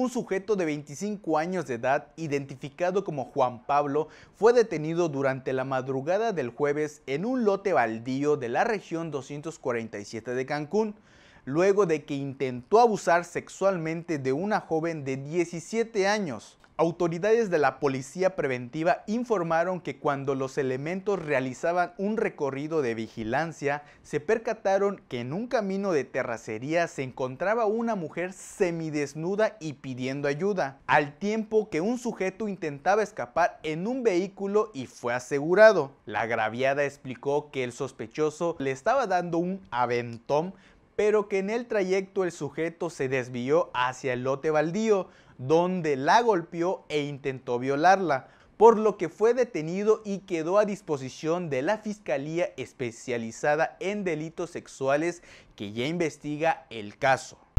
un sujeto de 25 años de edad identificado como Juan Pablo fue detenido durante la madrugada del jueves en un lote baldío de la región 247 de Cancún, luego de que intentó abusar sexualmente de una joven de 17 años. Autoridades de la Policía Preventiva informaron que cuando los elementos realizaban un recorrido de vigilancia, se percataron que en un camino de terracería se encontraba una mujer semidesnuda y pidiendo ayuda, al tiempo que un sujeto intentaba escapar en un vehículo y fue asegurado. La agraviada explicó que el sospechoso le estaba dando un aventón pero que en el trayecto el sujeto se desvió hacia el lote baldío, donde la golpeó e intentó violarla, por lo que fue detenido y quedó a disposición de la Fiscalía Especializada en Delitos Sexuales que ya investiga el caso.